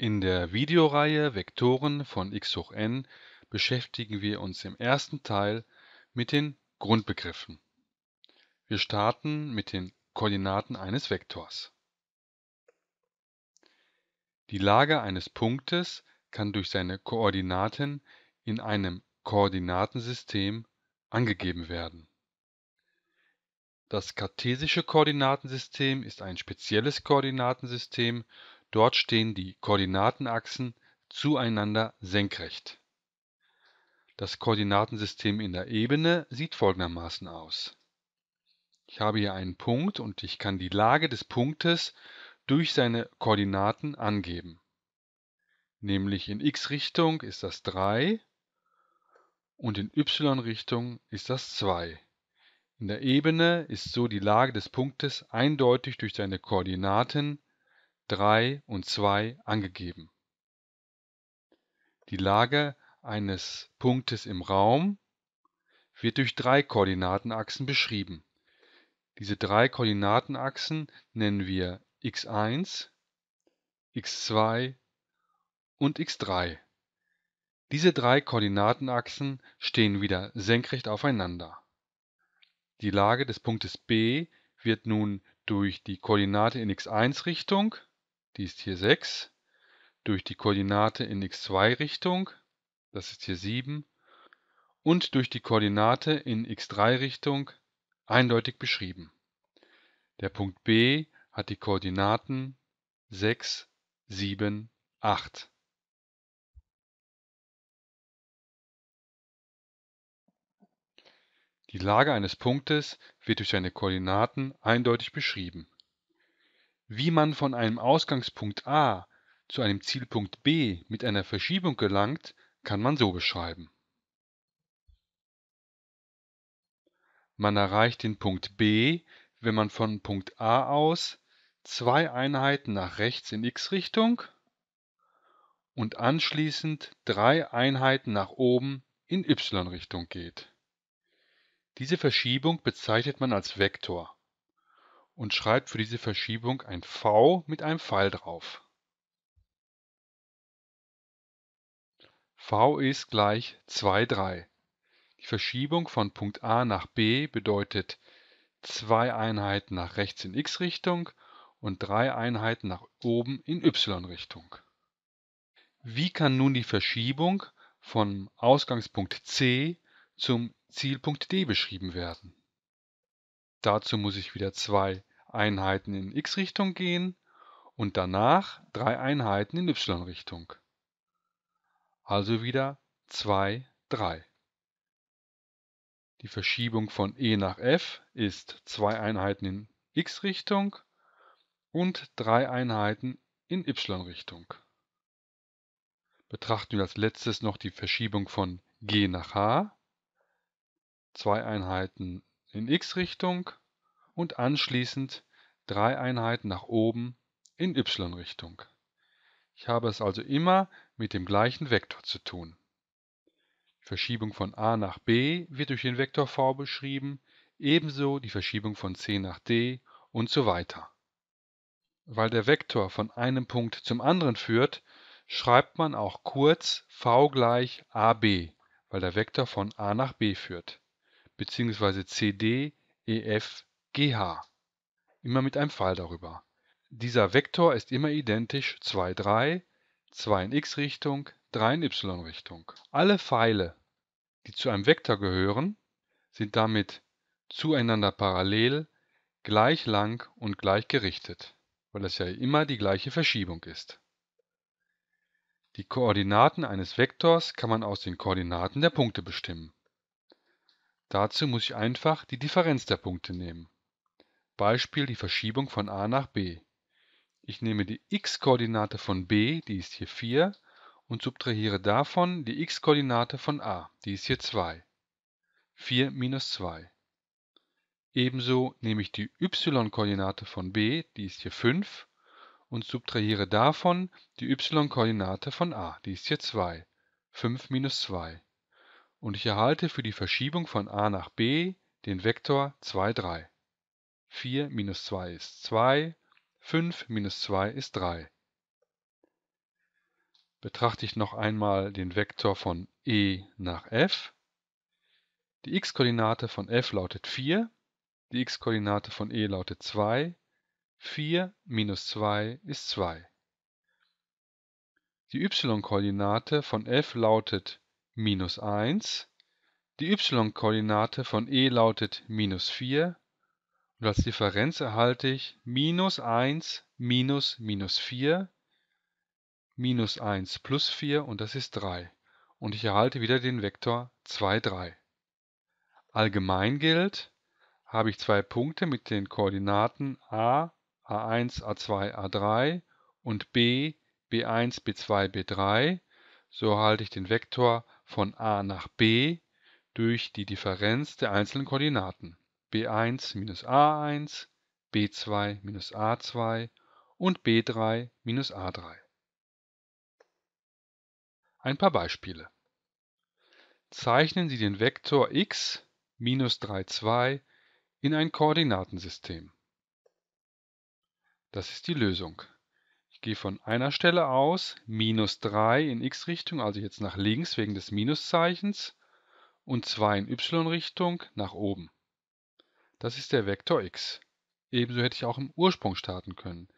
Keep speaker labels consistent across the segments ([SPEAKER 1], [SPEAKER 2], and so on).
[SPEAKER 1] In der Videoreihe Vektoren von x hoch n beschäftigen wir uns im ersten Teil mit den Grundbegriffen. Wir starten mit den Koordinaten eines Vektors. Die Lage eines Punktes kann durch seine Koordinaten in einem Koordinatensystem angegeben werden. Das kartesische Koordinatensystem ist ein spezielles Koordinatensystem Dort stehen die Koordinatenachsen zueinander senkrecht. Das Koordinatensystem in der Ebene sieht folgendermaßen aus. Ich habe hier einen Punkt und ich kann die Lage des Punktes durch seine Koordinaten angeben. Nämlich in x-Richtung ist das 3 und in y-Richtung ist das 2. In der Ebene ist so die Lage des Punktes eindeutig durch seine Koordinaten 3 und 2 angegeben. Die Lage eines Punktes im Raum wird durch drei Koordinatenachsen beschrieben. Diese drei Koordinatenachsen nennen wir x1, x2 und x3. Diese drei Koordinatenachsen stehen wieder senkrecht aufeinander. Die Lage des Punktes B wird nun durch die Koordinate in x1 Richtung die ist hier 6, durch die Koordinate in x2-Richtung, das ist hier 7, und durch die Koordinate in x3-Richtung eindeutig beschrieben. Der Punkt B hat die Koordinaten 6, 7, 8. Die Lage eines Punktes wird durch seine Koordinaten eindeutig beschrieben wie man von einem Ausgangspunkt A zu einem Zielpunkt B mit einer Verschiebung gelangt, kann man so beschreiben. Man erreicht den Punkt B, wenn man von Punkt A aus zwei Einheiten nach rechts in x-Richtung und anschließend drei Einheiten nach oben in y-Richtung geht. Diese Verschiebung bezeichnet man als Vektor und schreibt für diese Verschiebung ein V mit einem Pfeil drauf. V ist gleich 2, 3. Die Verschiebung von Punkt A nach B bedeutet 2 Einheiten nach rechts in x-Richtung und 3 Einheiten nach oben in y-Richtung. Wie kann nun die Verschiebung vom Ausgangspunkt C zum Zielpunkt D beschrieben werden? Dazu muss ich wieder zwei Einheiten in x-Richtung gehen und danach drei Einheiten in y-Richtung. Also wieder 2, 3. Die Verschiebung von E nach F ist zwei Einheiten in x-Richtung und drei Einheiten in y-Richtung. Betrachten wir als letztes noch die Verschiebung von G nach H. Zwei Einheiten in x-Richtung und anschließend drei Einheiten nach oben in y-Richtung. Ich habe es also immer mit dem gleichen Vektor zu tun. Die Verschiebung von a nach b wird durch den Vektor v beschrieben, ebenso die Verschiebung von c nach d und so weiter. Weil der Vektor von einem Punkt zum anderen führt, schreibt man auch kurz v gleich ab, weil der Vektor von a nach b führt, beziehungsweise cd, ef, gh immer mit einem Pfeil darüber. Dieser Vektor ist immer identisch 2, 3, 2 in x-Richtung, 3 in y-Richtung. Alle Pfeile, die zu einem Vektor gehören, sind damit zueinander parallel, gleich lang und gleich gerichtet, weil es ja immer die gleiche Verschiebung ist. Die Koordinaten eines Vektors kann man aus den Koordinaten der Punkte bestimmen. Dazu muss ich einfach die Differenz der Punkte nehmen Beispiel die Verschiebung von a nach b. Ich nehme die x-Koordinate von b, die ist hier 4, und subtrahiere davon die x-Koordinate von a, die ist hier 2. 4 minus 2. Ebenso nehme ich die y-Koordinate von b, die ist hier 5, und subtrahiere davon die y-Koordinate von a, die ist hier 2. 5 minus 2. Und ich erhalte für die Verschiebung von a nach b den Vektor 2, 3. 4 minus 2 ist 2, 5 minus 2 ist 3. Betrachte ich noch einmal den Vektor von e nach f. Die x-Koordinate von f lautet 4, die x-Koordinate von e lautet 2, 4 minus 2 ist 2. Die y-Koordinate von f lautet minus 1, die y-Koordinate von e lautet minus 4 und als Differenz erhalte ich minus 1 minus minus 4, minus 1 plus 4 und das ist 3. Und ich erhalte wieder den Vektor 2, 3. Allgemein gilt, habe ich zwei Punkte mit den Koordinaten a, a1, a2, a3 und b, b1, b2, b3, so erhalte ich den Vektor von a nach b durch die Differenz der einzelnen Koordinaten b1-a1, b2-a2 und b3-a3. Ein paar Beispiele. Zeichnen Sie den Vektor x minus 3, 2 in ein Koordinatensystem. Das ist die Lösung. Ich gehe von einer Stelle aus, minus 3 in x-Richtung, also jetzt nach links wegen des Minuszeichens, und 2 in y-Richtung nach oben. Das ist der Vektor x. Ebenso hätte ich auch im Ursprung starten können.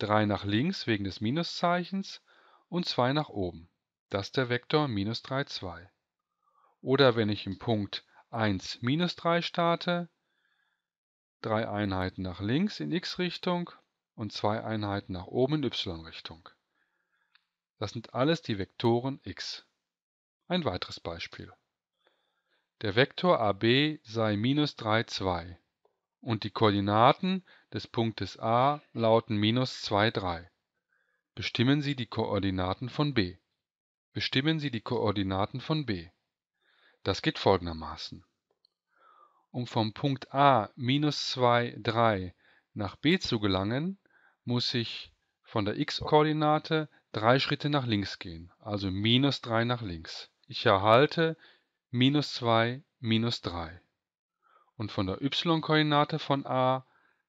[SPEAKER 1] 3 nach links wegen des Minuszeichens und 2 nach oben. Das ist der Vektor minus 3, 2. Oder wenn ich im Punkt 1, minus 3 starte, 3 Einheiten nach links in x-Richtung und 2 Einheiten nach oben in y-Richtung. Das sind alles die Vektoren x. Ein weiteres Beispiel. Der Vektor AB sei minus 3, 2 und die Koordinaten des Punktes A lauten (2, 3). Bestimmen Sie die Koordinaten von B. Bestimmen Sie die Koordinaten von B. Das geht folgendermaßen. Um vom Punkt A (2, 3) nach B zu gelangen, muss ich von der x-Koordinate drei Schritte nach links gehen, also minus 3 nach links. Ich erhalte minus 2, minus 3 und von der y-Koordinate von a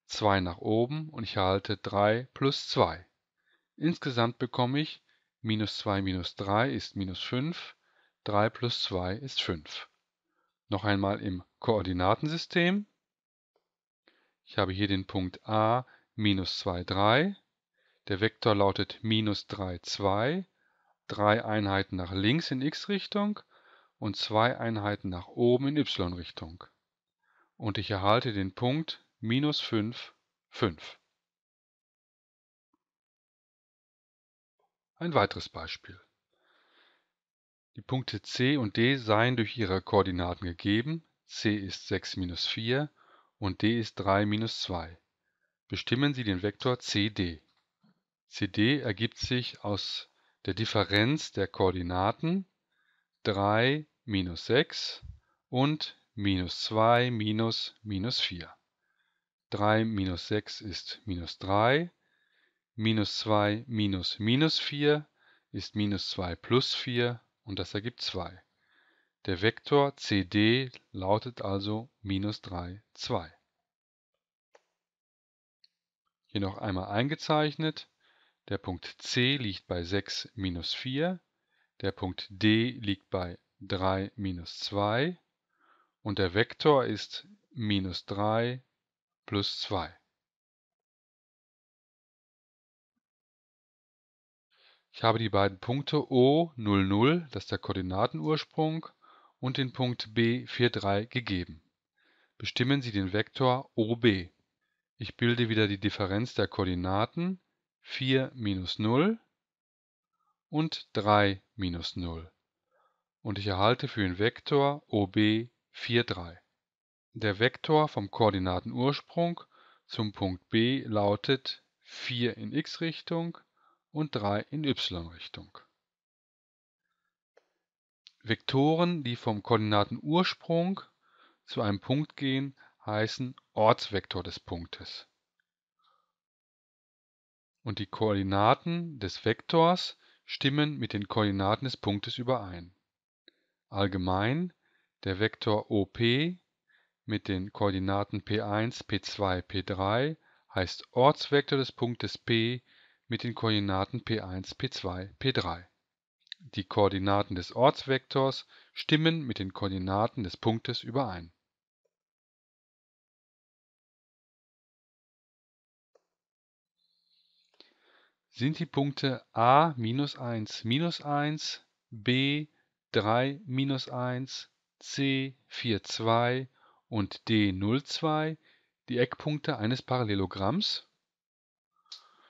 [SPEAKER 1] 2 nach oben und ich erhalte 3 plus 2. Insgesamt bekomme ich minus 2 minus 3 ist minus 5, 3 plus 2 ist 5. Noch einmal im Koordinatensystem. Ich habe hier den Punkt a minus 2, 3. Der Vektor lautet minus 3, 2. 3 Einheiten nach links in x-Richtung und 2 Einheiten nach oben in y-Richtung und ich erhalte den Punkt minus 5, 5. Ein weiteres Beispiel. Die Punkte C und D seien durch ihre Koordinaten gegeben. C ist 6 minus 4 und D ist 3 minus 2. Bestimmen Sie den Vektor CD. CD ergibt sich aus der Differenz der Koordinaten 3 minus 6 und minus 2 minus minus 4. 3 minus 6 ist minus 3. Minus 2 minus minus 4 ist minus 2 plus 4 und das ergibt 2. Der Vektor CD lautet also minus 3, 2. Hier noch einmal eingezeichnet. Der Punkt C liegt bei 6 minus 4. Der Punkt D liegt bei 3 minus 2 und der Vektor ist minus 3 plus 2. Ich habe die beiden Punkte O00, das ist der Koordinatenursprung, und den Punkt B43 gegeben. Bestimmen Sie den Vektor OB. Ich bilde wieder die Differenz der Koordinaten 4 minus 0 und 3 minus 0 und ich erhalte für den Vektor OB 4,3. Der Vektor vom Koordinatenursprung zum Punkt B lautet 4 in x-Richtung und 3 in y-Richtung. Vektoren, die vom Koordinatenursprung zu einem Punkt gehen, heißen Ortsvektor des Punktes. Und die Koordinaten des Vektors stimmen mit den Koordinaten des Punktes überein. Allgemein der Vektor OP mit den Koordinaten p1, p2, p3 heißt Ortsvektor des Punktes P mit den Koordinaten p1, p2, p3. Die Koordinaten des Ortsvektors stimmen mit den Koordinaten des Punktes überein. Sind die Punkte a, 1, 1, b, 3, 1, C42 und D02 die Eckpunkte eines Parallelogramms?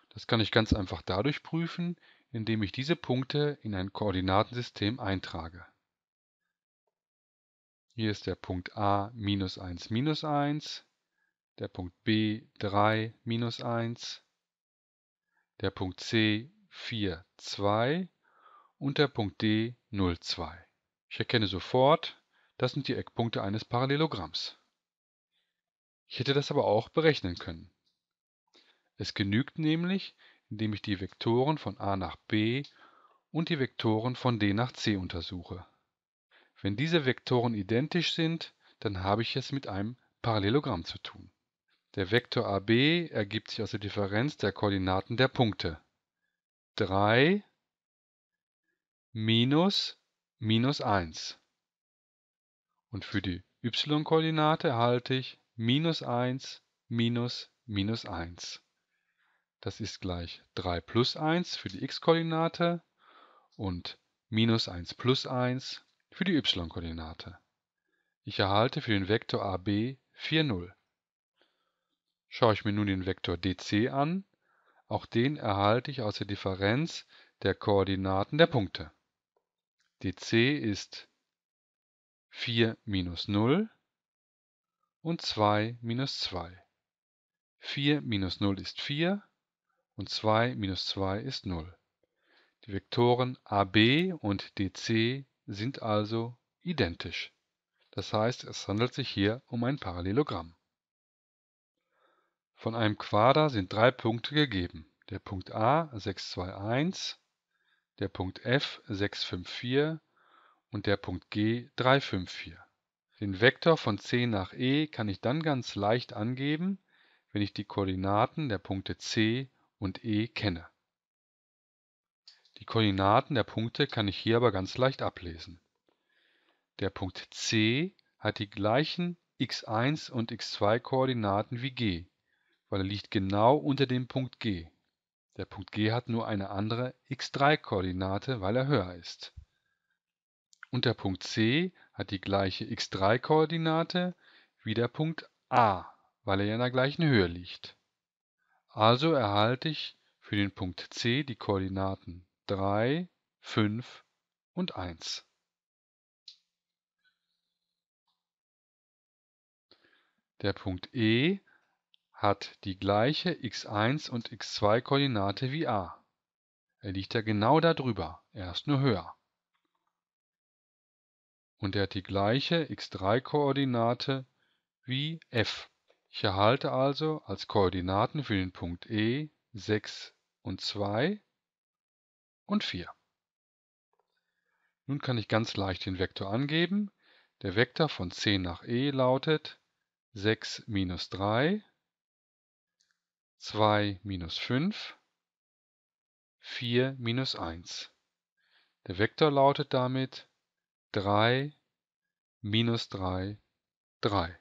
[SPEAKER 1] Das kann ich ganz einfach dadurch prüfen, indem ich diese Punkte in ein Koordinatensystem eintrage. Hier ist der Punkt A minus 1 minus 1, der Punkt B 3 minus 1, der Punkt C 4 2 und der Punkt D 0 2. Ich erkenne sofort, das sind die Eckpunkte eines Parallelogramms. Ich hätte das aber auch berechnen können. Es genügt nämlich, indem ich die Vektoren von a nach b und die Vektoren von d nach c untersuche. Wenn diese Vektoren identisch sind, dann habe ich es mit einem Parallelogramm zu tun. Der Vektor AB ergibt sich aus der Differenz der Koordinaten der Punkte. 3 minus minus 1. Und für die y-Koordinate erhalte ich minus 1 minus minus 1. Das ist gleich 3 plus 1 für die x-Koordinate und minus 1 plus 1 für die y-Koordinate. Ich erhalte für den Vektor AB 4, 0. Schaue ich mir nun den Vektor DC an, auch den erhalte ich aus der Differenz der Koordinaten der Punkte. dc ist 4 minus 0 und 2 minus 2. 4 minus 0 ist 4 und 2 minus 2 ist 0. Die Vektoren AB und DC sind also identisch. Das heißt, es handelt sich hier um ein Parallelogramm. Von einem Quader sind drei Punkte gegeben. Der Punkt A 621, der Punkt F 654 und der Punkt G 354. Den Vektor von c nach e kann ich dann ganz leicht angeben, wenn ich die Koordinaten der Punkte c und e kenne. Die Koordinaten der Punkte kann ich hier aber ganz leicht ablesen. Der Punkt c hat die gleichen x1 und x2 Koordinaten wie g, weil er liegt genau unter dem Punkt g. Der Punkt G hat nur eine andere x3-Koordinate, weil er höher ist und der Punkt C hat die gleiche x3-Koordinate wie der Punkt A, weil er ja in der gleichen Höhe liegt. Also erhalte ich für den Punkt C die Koordinaten 3, 5 und 1. Der Punkt E hat die gleiche x1 und x2-Koordinate wie A. Er liegt ja genau darüber, er ist nur höher und er hat die gleiche x3-Koordinate wie f. Ich erhalte also als Koordinaten für den Punkt E 6 und 2 und 4. Nun kann ich ganz leicht den Vektor angeben. Der Vektor von C nach E lautet 6 minus 3, 2 minus 5, 4 minus 1. Der Vektor lautet damit drei, minus drei, drei.